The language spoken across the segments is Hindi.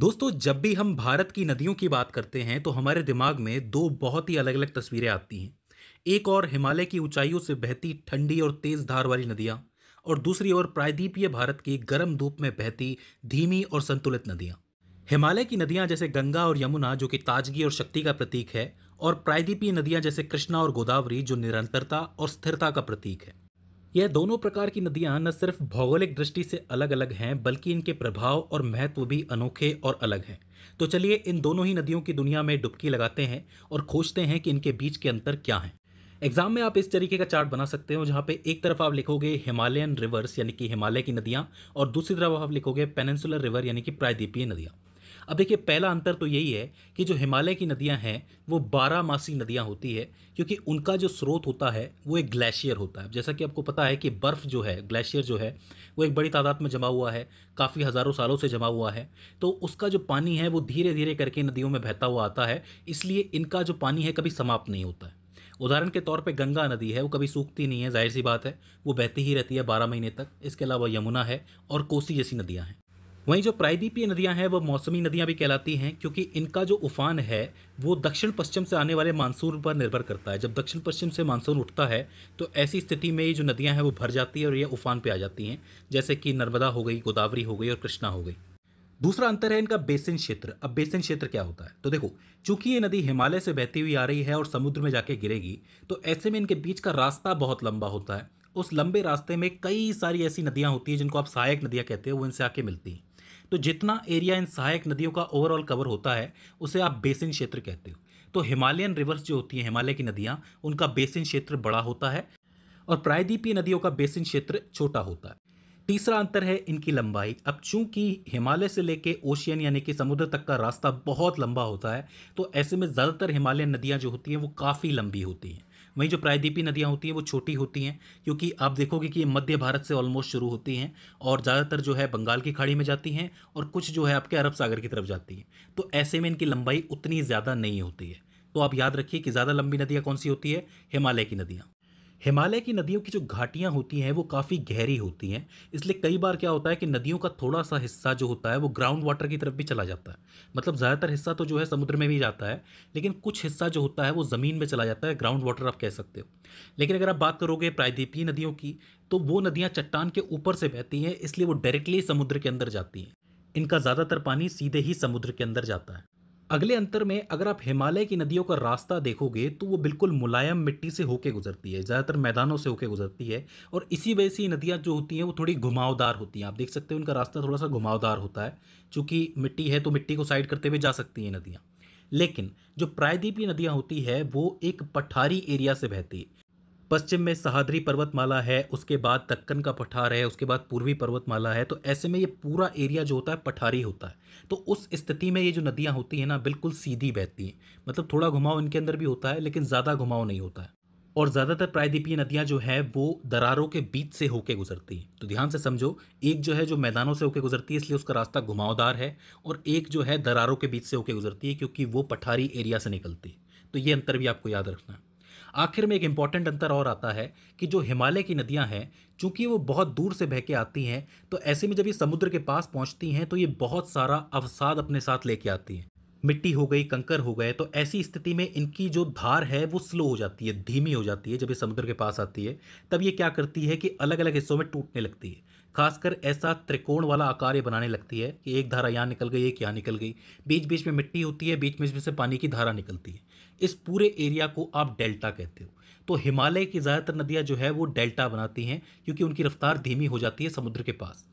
दोस्तों जब भी हम भारत की नदियों की बात करते हैं तो हमारे दिमाग में दो बहुत ही अलग अलग तस्वीरें आती हैं एक और हिमालय की ऊंचाइयों से बहती ठंडी और तेज़ धार वाली नदियाँ और दूसरी ओर प्रायद्वीपीय भारत की गर्म धूप में बहती धीमी और संतुलित नदियाँ हिमालय की नदियाँ जैसे गंगा और यमुना जो कि ताजगी और शक्ति का प्रतीक है और प्रायद्वीपीय नदियाँ जैसे कृष्णा और गोदावरी जो निरंतरता और स्थिरता का प्रतीक है यह दोनों प्रकार की नदियाँ न सिर्फ भौगोलिक दृष्टि से अलग अलग हैं बल्कि इनके प्रभाव और महत्व भी अनोखे और अलग हैं तो चलिए इन दोनों ही नदियों की दुनिया में डुबकी लगाते हैं और खोजते हैं कि इनके बीच के अंतर क्या हैं एग्जाम में आप इस तरीके का चार्ट बना सकते हो जहाँ पे एक तरफ आप लिखोगे हिमालयन रिवर्स यानी कि हिमालय की नदियाँ और दूसरी तरफ आप लिखोगे पेनेंसुलर रिवर यानी कि प्रायद्वीपीय नदियाँ अब देखिए पहला अंतर तो यही है कि जो हिमालय की नदियाँ हैं वो बारहमासी नदियाँ होती है क्योंकि उनका जो स्रोत होता है वो एक ग्लेशियर होता है जैसा कि आपको पता है कि बर्फ़ जो है ग्लेशियर जो है वो एक बड़ी तादाद में जमा हुआ है काफ़ी हज़ारों सालों से जमा हुआ है तो उसका जो पानी है वो धीरे धीरे करके नदियों में बहता हुआ आता है इसलिए इनका जो पानी है कभी समाप्त नहीं होता है उदाहरण के तौर पे गंगा नदी है वो कभी सूखती नहीं है जाहिर सी बात है वो बहती ही रहती है बारह महीने तक इसके अलावा यमुना है और कोसी जैसी नदियाँ हैं वहीं जो प्रायद्वीपीय नदियां हैं वो मौसमी नदियां भी कहलाती हैं क्योंकि इनका जो उफान है वो दक्षिण पश्चिम से आने वाले मानसून पर निर्भर करता है जब दक्षिण पश्चिम से मानसून उठता है तो ऐसी स्थिति में ये जो नदियां हैं वो भर जाती है और ये उफान पे आ जाती हैं जैसे कि नर्मदा हो गई गोदावरी हो गई और कृष्णा हो गई दूसरा अंतर है इनका बेसिन क्षेत्र अब बेसिन क्षेत्र क्या होता है तो देखो चूंकि ये नदी हिमालय से बहती हुई आ रही है और समुद्र में जाके गिरेगी तो ऐसे में इनके बीच का रास्ता बहुत लंबा होता है उस लंबे रास्ते में कई सारी ऐसी नदियाँ होती हैं जिनको आप सहायक नदियाँ कहते हो वो इनसे आके मिलती हैं तो जितना एरिया इन सहायक नदियों का ओवरऑल कवर होता है उसे आप बेसिन क्षेत्र कहते हो तो हिमालयन रिवर्स जो होती हैं हिमालय की नदियाँ उनका बेसिन क्षेत्र बड़ा होता है और प्रायद्वीपीय नदियों का बेसिन क्षेत्र छोटा होता है तीसरा अंतर है इनकी लंबाई अब चूंकि हिमालय से लेके ओशियन यानी कि समुद्र तक का रास्ता बहुत लंबा होता है तो ऐसे में ज़्यादातर हिमालयन नदियाँ जो होती हैं वो काफ़ी लंबी होती हैं वहीं जो प्रायद्वीपी नदियाँ होती हैं वो छोटी होती हैं क्योंकि आप देखोगे कि ये मध्य भारत से ऑलमोस्ट शुरू होती हैं और ज़्यादातर जो है बंगाल की खाड़ी में जाती हैं और कुछ जो है आपके अरब सागर की तरफ जाती हैं तो ऐसे में इनकी लंबाई उतनी ज़्यादा नहीं होती है तो आप याद रखिए कि ज़्यादा लंबी नदियाँ कौन सी होती है हिमालय की नदियाँ हिमालय की नदियों की जो घाटियाँ होती हैं वो काफ़ी गहरी होती हैं इसलिए कई बार क्या होता है कि नदियों का थोड़ा सा हिस्सा जो होता है वो ग्राउंड वाटर की तरफ भी चला जाता है मतलब ज़्यादातर हिस्सा तो जो है समुद्र में भी जाता है लेकिन कुछ हिस्सा जो होता है वो ज़मीन में चला जाता है ग्राउंड वाटर आप कह सकते हो लेकिन अगर आप बात करोगे प्रायद्वीपीय नदियों की तो वो नदियाँ चट्टान के ऊपर से बहती हैं इसलिए वो डायरेक्टली समुद्र के अंदर जाती हैं इनका ज़्यादातर पानी सीधे ही समुद्र के अंदर जाता है अगले अंतर में अगर आप हिमालय की नदियों का रास्ता देखोगे तो वो बिल्कुल मुलायम मिट्टी से होके गुजरती है ज़्यादातर मैदानों से होके गुजरती है और इसी वजह से ये नदियाँ जो होती हैं वो थोड़ी घुमावदार होती हैं आप देख सकते हैं उनका रास्ता थोड़ा सा घुमावदार होता है चूँकि मिट्टी है तो मिट्टी को साइड करते हुए जा सकती हैं नदियाँ लेकिन जो प्रायद्वीपीय नदियाँ होती है वो एक पठारी एरिया से बहती है पश्चिम में सहाद्री पर्वतमाला है उसके बाद दक्कन का पठार है उसके बाद पूर्वी पर्वतमाला है तो ऐसे में ये पूरा एरिया जो होता है पठारी होता है तो उस स्थिति में ये जो नदियाँ होती हैं ना बिल्कुल सीधी बहती हैं मतलब थोड़ा घुमाव इनके अंदर भी होता है लेकिन ज़्यादा घुमाव नहीं होता है और ज़्यादातर प्रायद्वीपीय नदियाँ जो है वो दरारों के बीच से होके गुजरती हैं तो ध्यान से समझो एक जो है जो मैदानों से होके गुजरती है इसलिए उसका रास्ता घुमावदार है और एक जो है दरारों के बीच से होके गुजरती है क्योंकि वो पठारी एरिया से निकलती है तो ये अंतर भी आपको याद रखना है आखिर में एक इम्पॉर्टेंट अंतर और आता है कि जो हिमालय की नदियाँ हैं चूँकि वो बहुत दूर से बह के आती हैं तो ऐसे में जब ये समुद्र के पास पहुँचती हैं तो ये बहुत सारा अवसाद अपने साथ लेके आती हैं मिट्टी हो गई कंकर हो गए तो ऐसी स्थिति में इनकी जो धार है वो स्लो हो जाती है धीमी हो जाती है जब ये समुद्र के पास आती है तब ये क्या करती है कि अलग अलग हिस्सों में टूटने लगती है खासकर ऐसा त्रिकोण वाला आकार ये बनाने लगती है कि एक धारा यहाँ निकल गई एक यहाँ निकल गई बीच बीच में मिट्टी होती है बीच बीच में से पानी की धारा निकलती है इस पूरे एरिया को आप डेल्टा कहते हो तो हिमालय की ज़्यादातर नदियाँ जो है वो डेल्टा बनाती हैं क्योंकि उनकी रफ्तार धीमी हो जाती है समुद्र के पास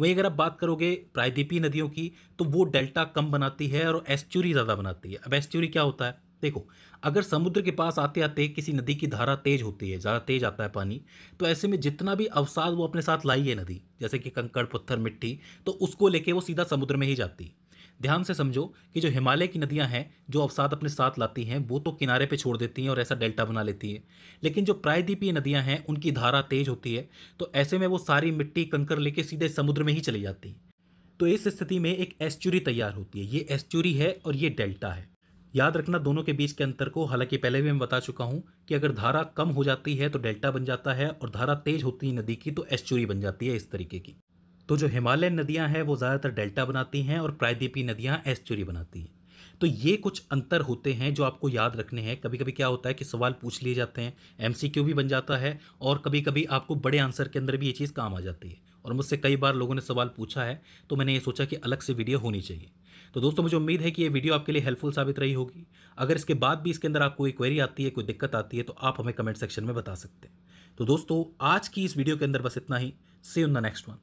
वहीं अगर आप बात करोगे प्रायद्वीपीय नदियों की तो वो डेल्टा कम बनाती है और एस्चुरी ज़्यादा बनाती है अब एस्चुरी क्या होता है देखो अगर समुद्र के पास आते आते किसी नदी की धारा तेज होती है ज़्यादा तेज आता है पानी तो ऐसे में जितना भी अवसाद वो अपने साथ लाई है नदी जैसे कि कंकड़ पत्थर मिट्टी तो उसको लेके वो सीधा समुद्र में ही जाती ध्यान से समझो कि जो हिमालय की नदियां हैं जो अवसाद अपने साथ लाती हैं वो तो किनारे पे छोड़ देती हैं और ऐसा डेल्टा बना लेती हैं लेकिन जो प्रायद्वीपीय नदियां हैं उनकी धारा तेज होती है तो ऐसे में वो सारी मिट्टी कंकर लेके सीधे समुद्र में ही चली जाती हैं तो इस स्थिति में एक एस्चुरी तैयार होती है ये एस्चुरी है और ये डेल्टा है याद रखना दोनों के बीच के अंतर को हालांकि पहले भी मैं बता चुका हूँ कि अगर धारा कम हो जाती है तो डेल्टा बन जाता है और धारा तेज होती है नदी की तो एस्चुरी बन जाती है इस तरीके की तो जो हिमालयन नदियां हैं वो ज़्यादातर डेल्टा बनाती हैं और प्रायद्वीपीय नदियां एस्चुरी बनाती हैं तो ये कुछ अंतर होते हैं जो आपको याद रखने हैं कभी कभी क्या होता है कि सवाल पूछ लिए जाते हैं एम भी बन जाता है और कभी कभी आपको बड़े आंसर के अंदर भी ये चीज़ काम आ जाती है और मुझसे कई बार लोगों ने सवाल पूछा है तो मैंने ये सोचा कि अलग से वीडियो होनी चाहिए तो दोस्तों मुझे उम्मीद है कि ये वीडियो आपके लिए हेल्पफुल साबित रही होगी अगर इसके बाद भी इसके अंदर आपको कोई क्वेरी आती है कोई दिक्कत आती है तो आप हमें कमेंट सेक्शन में बता सकते हैं तो दोस्तों आज की इस वीडियो के अंदर बस इतना ही see on the next one